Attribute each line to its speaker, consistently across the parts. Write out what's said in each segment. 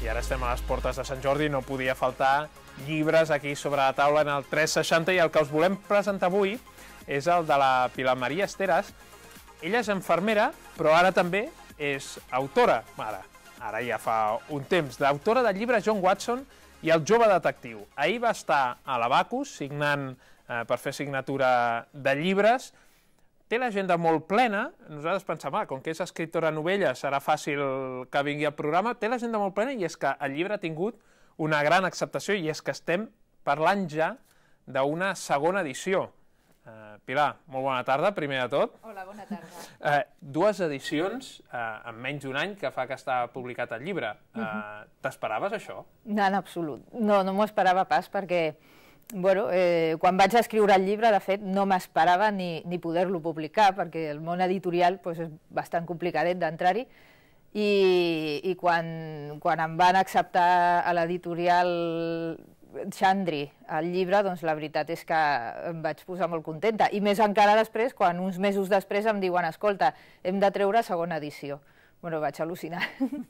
Speaker 1: I ara estem a les portes de Sant Jordi, no podia faltar llibres aquí sobre la taula en el 360 i el que us volem presentar avui és el de la Pilar Maria Esteras. Ella és infermera, però ara també és autora, ara, ara ja fa un temps, d'autora del llibre John Watson i el jove detectiu. Ahir va estar a l'Abacus signant, eh, per fer signatura de llibres. Té l'agenda molt plena. Nosaltres pensem, ah, com que és escriptora novella serà fàcil que vingui al programa. Té l'agenda molt plena i és que el llibre ha tingut una gran acceptació i és que estem parlant ja d'una segona edició. Uh, Pilar, molt bona tarda, primer de tot. Hola, bona tarda. Uh, dues edicions uh, en menys d'un any que fa que està publicat el llibre. Uh, uh -huh. T'esperaves això?
Speaker 2: No, en absolut. No, no m'ho esperava pas perquè bueno, eh, quan vaig escriure el llibre, de fet, no m'esperava ni, ni poder-lo publicar perquè el món editorial pues, és bastant complicadet d'entrar-hi i, i quan, quan em van acceptar a l'editorial Xandri, el llibre, doncs la veritat és que em vaig posar molt contenta, i més encara després, quan uns mesos després em diuen, escolta, hem de treure segona edició. Bueno, vaig al·lucinar.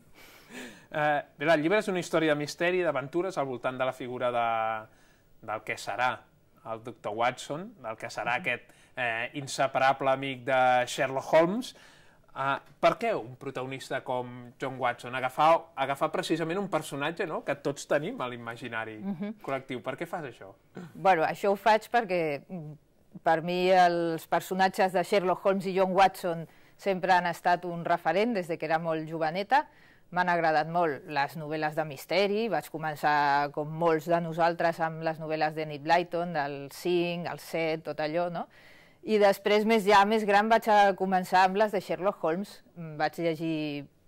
Speaker 1: Eh, bé, el llibre és una història de misteri, d'aventures, al voltant de la figura de, del que serà el doctor Watson, del que serà mm-hmm. aquest eh, inseparable amic de Sherlock Holmes, Uh, per què un protagonista com John Watson? Agafar, agafar precisament un personatge no? que tots tenim a l'imaginari uh mhm. -huh. col·lectiu. Per què fas això?
Speaker 2: Bueno, això ho faig perquè mm, per mi els personatges de Sherlock Holmes i John Watson sempre han estat un referent des de que era molt joveneta. M'han agradat molt les novel·les de misteri, vaig començar com molts de nosaltres amb les novel·les de Nick Blyton, del 5, el 7, tot allò, no? I després, més ja, més gran, vaig a començar amb les de Sherlock Holmes. Mm, vaig llegir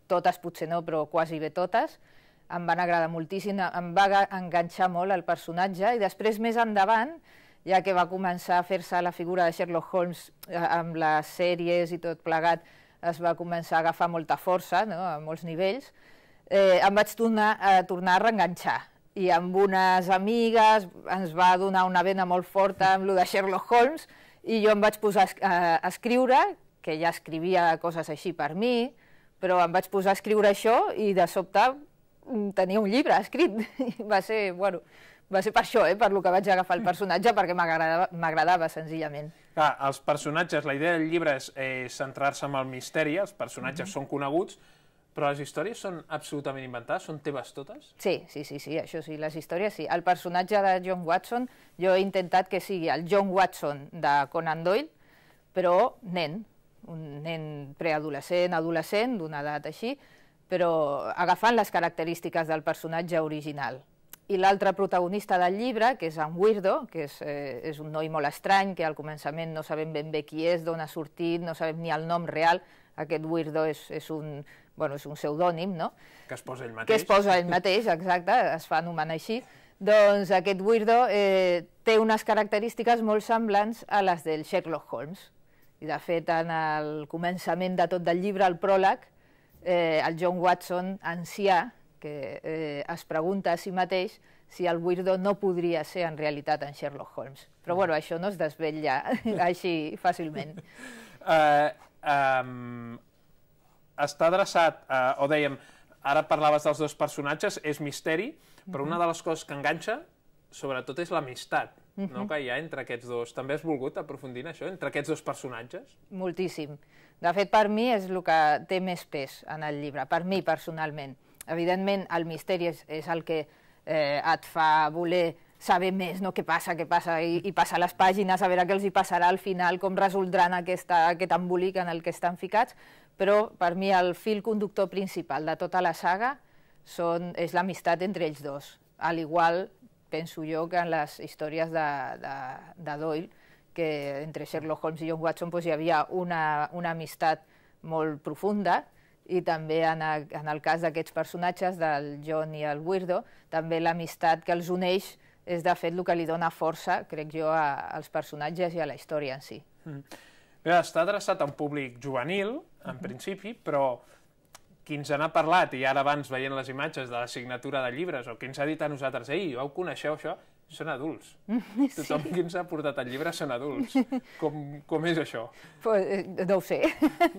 Speaker 2: totes, potser no, però quasi bé totes. Em van agradar moltíssim, em va enganxar molt el personatge. I després, més endavant, ja que va començar a fer-se la figura de Sherlock Holmes eh, amb les sèries i tot plegat, es va començar a agafar molta força, no?, a molts nivells, eh, em vaig tornar, a eh, tornar a reenganxar i amb unes amigues ens va donar una vena molt forta amb lo de Sherlock Holmes, i jo em vaig posar a escriure, que ja escrivia coses així per mi, però em vaig posar a escriure això i de sobte mm, tenia un llibre escrit. va ser, bueno, va ser per això, eh, per lo que vaig agafar el personatge, perquè m'agradava senzillament.
Speaker 1: Clar, els personatges, la idea del llibre és eh, centrar-se en el misteri, els personatges mm -hmm. són coneguts, però les històries són absolutament inventades? Són teves
Speaker 2: totes? Sí, sí, sí, sí, això sí, les històries sí. El personatge de John Watson, jo he intentat que sigui el John Watson de Conan Doyle, però nen, un nen preadolescent, adolescent, d'una edat així, però agafant les característiques del personatge original. I l'altre protagonista del llibre, que és en Weirdo, que és, eh, és un noi molt estrany, que al començament no sabem ben bé qui és, d'on ha sortit, no sabem ni el nom real, aquest Weirdo és, és un bueno, és un pseudònim, no?
Speaker 1: Que es posa ell mateix. Que es posa
Speaker 2: ell mateix, exacte, es fa anomenar així. Doncs aquest weirdo eh, té unes característiques molt semblants a les del Sherlock Holmes. I de fet, en el començament de tot del llibre, el pròleg, eh, el John Watson, ancià, que eh, es pregunta a si mateix si el weirdo no podria ser en realitat en Sherlock Holmes. Però mm. bueno, això no es desvetlla així fàcilment.
Speaker 1: Uh, està adreçat, eh, o dèiem, ara parlaves dels dos personatges, és misteri, però una de les coses que enganxa, sobretot, és l'amistat uh -huh. no, que hi ha entre aquests dos. També has volgut aprofundir en això, entre aquests dos personatges?
Speaker 2: Moltíssim. De fet, per mi és el que té més pes en el llibre, per mi personalment. Evidentment, el misteri és, és el que eh, et fa voler saber més no? què passa, què passa, i, i passar les pàgines, a veure què els hi passarà al final, com resoldran aquesta, aquest embolic en el que estan ficats, però per mi el fil conductor principal de tota la saga són, és l'amistat entre ells dos. Al igual, penso jo, que en les històries de, de, de Doyle, que entre Sherlock Holmes i John Watson pues, doncs, hi havia una, una amistat molt profunda, i també en, a, en el cas d'aquests personatges, del John i el Weirdo, també l'amistat que els uneix és de fet el que li dona força, crec jo, a, als personatges i a la història en si.
Speaker 1: Mm. Està adreçat a un públic juvenil, en uh -huh. principi, però qui ens n'ha parlat, i ara abans veient les imatges de la signatura de llibres, o qui ens ha dit a nosaltres, ei, ho coneixeu això? Són adults.
Speaker 2: Mm, sí. Tothom
Speaker 1: qui ens ha portat el llibre són adults. Com, com és això?
Speaker 2: Pues, eh, no ho sé.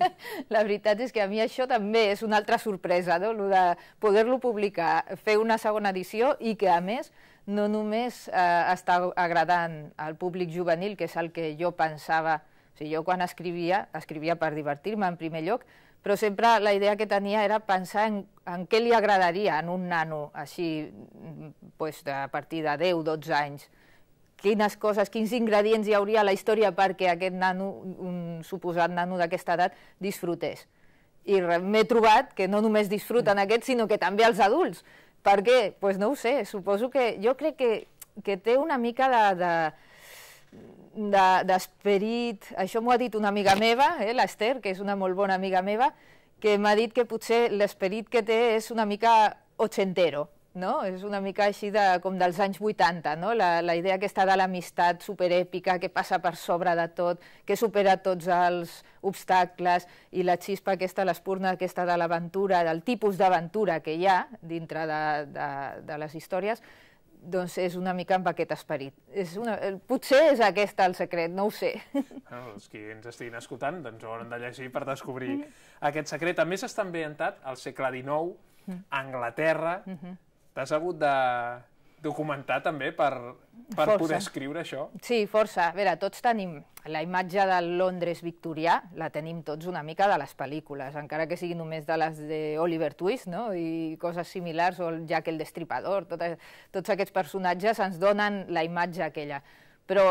Speaker 2: la veritat és que a mi això també és una altra sorpresa, no? Lo de poder-lo publicar, fer una segona edició i que, a més, no només eh, està agradant al públic juvenil, que és el que jo pensava o sigui, jo quan escrivia, escrivia per divertir-me en primer lloc, però sempre la idea que tenia era pensar en, en què li agradaria en un nano així pues, a partir de 10-12 anys, quines coses, quins ingredients hi hauria a la història perquè aquest nano, un suposat nano d'aquesta edat, disfrutés. I m'he trobat que no només disfruten aquests, sinó que també els adults. Per què? Doncs pues no ho sé, suposo que... Jo crec que, que té una mica de... de d'esperit, de, això m'ho ha dit una amiga meva, eh, l'Ester, que és una molt bona amiga meva, que m'ha dit que potser l'esperit que té és una mica ochentero, no? És una mica així de, com dels anys 80, no? La, la idea aquesta de l'amistat superèpica que passa per sobre de tot, que supera tots els obstacles i la xispa aquesta, l'espurna aquesta de l'aventura, del tipus d'aventura que hi ha dintre de, de, de les històries, doncs és una mica amb aquest esperit. És una, eh, potser és aquest el secret, no ho sé.
Speaker 1: Bueno, els que ens estiguin escoltant doncs ho hauran de llegir per descobrir mm -hmm. aquest secret. A més, està ambientat al segle XIX, mm. a Anglaterra. Mm -hmm. T'has hagut de documentar també per, per força. poder escriure això?
Speaker 2: Sí, força. A veure, tots tenim la imatge del Londres victorià, la tenim tots una mica de les pel·lícules, encara que sigui només de les d'Oliver Twist no? i coses similars, o ja que el Destripador, tot, e, tots aquests personatges ens donen la imatge aquella. Però,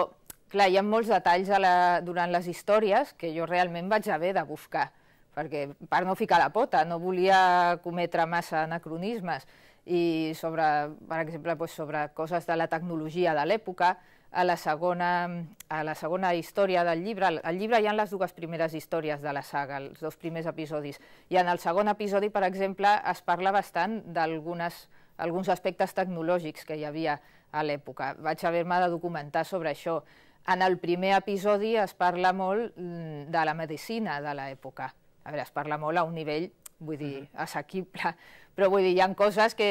Speaker 2: clar, hi ha molts detalls a la, durant les històries que jo realment vaig haver de buscar, perquè per no ficar la pota, no volia cometre massa anacronismes, i sobre, per exemple, doncs sobre coses de la tecnologia de l'època. A, la segona, a la segona història del llibre, al llibre hi ha les dues primeres històries de la saga, els dos primers episodis, i en el segon episodi, per exemple, es parla bastant d'algunes alguns aspectes tecnològics que hi havia a l'època. Vaig haver-me de documentar sobre això. En el primer episodi es parla molt mm, de la medicina de l'època. A veure, es parla molt a un nivell vull dir, assequible, però vull dir, hi ha coses que,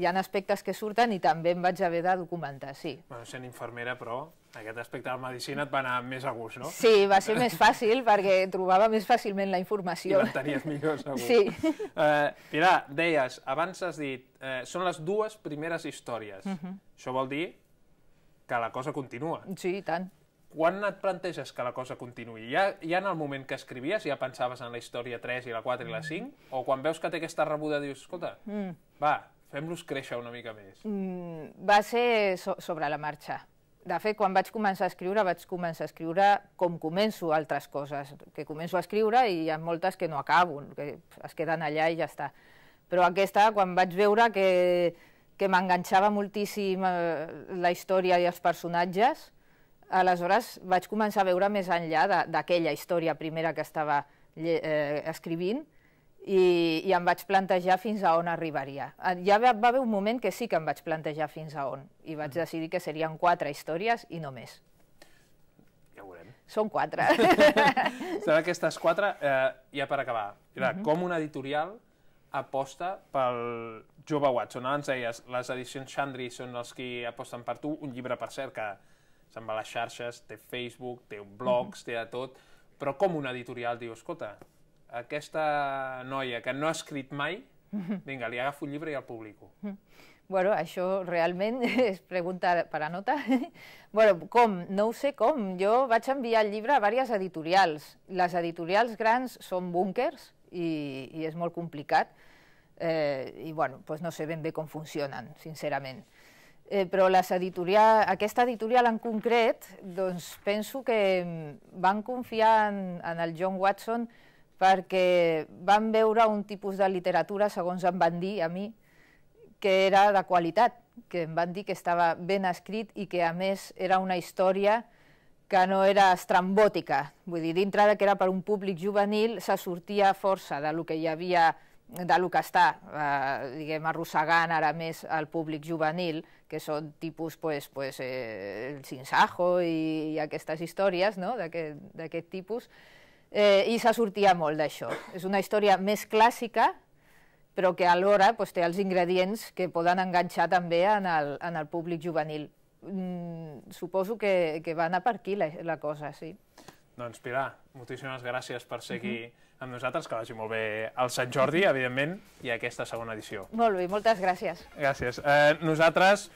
Speaker 2: hi ha aspectes que surten i també em vaig haver de documentar, sí.
Speaker 1: Bueno, sent infermera, però aquest aspecte de la medicina et va anar més a gust, no? Sí, va ser més
Speaker 2: fàcil perquè trobava més fàcilment la informació. I l'entenies
Speaker 1: millor, segur. Sí. Eh, Pilar, deies, abans has dit, eh, són les dues primeres històries. Uh -huh. Això vol dir que la cosa continua. Sí, i tant quan et planteges que la cosa continuï? Ja, ja en el moment que escrivies ja pensaves en la història 3 i la 4 i la 5? Mm. O quan veus que té aquesta rebuda dius, escolta, mm. va, fem-los créixer una mica més?
Speaker 2: Mm, va ser so sobre la marxa. De fet, quan vaig començar a escriure, vaig començar a escriure com començo altres coses, que començo a escriure i hi ha moltes que no acabo, que es queden allà i ja està. Però aquesta, quan vaig veure que, que m'enganxava moltíssim eh, la història i els personatges, Aleshores vaig començar a veure més enllà d'aquella història primera que estava eh, escrivint i, i em vaig plantejar fins a on arribaria. Eh, ja va, va haver un moment que sí que em vaig plantejar fins a on i vaig mm. decidir que serien quatre històries i no més. Ja ho veurem. Són quatre.
Speaker 1: Serà aquestes quatre, eh, ja per acabar. Mira, mm-hmm. Com una editorial aposta pel jove Watson. Abans deies, les edicions Chandri són els que aposten per tu, un llibre, per cert, que se'n va a les xarxes, té Facebook, té blogs, mm -hmm. té de tot, però com un editorial diu, escolta, aquesta noia que no ha escrit mai, mhm. vinga, li agafo un llibre i el publico.
Speaker 2: Mm -hmm. Bueno, això realment és pregunta per a nota. bueno, com? No ho sé com. Jo vaig enviar el llibre a diverses editorials. Les editorials grans són búnkers i, i és molt complicat. Eh, I, bueno, pues doncs no sé ben bé com funcionen, sincerament. Eh, però les editorial, aquesta editorial en concret, doncs penso que mm, van confiar en, en el John Watson perquè van veure un tipus de literatura, segons em van dir a mi, que era de qualitat, que em van dir que estava ben escrit i que a més era una història que no era estrambòtica. Vull dir, dintre que era per un públic juvenil, se sortia força de lo que hi havia de lo que està, eh, diguem, arrossegant ara més al públic juvenil, que són tipus, pues, pues, eh, el Sinsajo i, i aquestes històries no? d'aquest tipus, eh, i se sortia molt d'això. És una història més clàssica, però que alhora pues, té els ingredients que poden enganxar també en el, en el públic juvenil. Mm, suposo que, que va anar per aquí la, la cosa, sí.
Speaker 1: Doncs Pilar, moltíssimes gràcies per ser aquí mm -hmm amb nosaltres, que vagi molt bé el Sant Jordi, evidentment, i aquesta segona edició.
Speaker 2: Molt bé, moltes gràcies.
Speaker 1: Gràcies. Eh, nosaltres...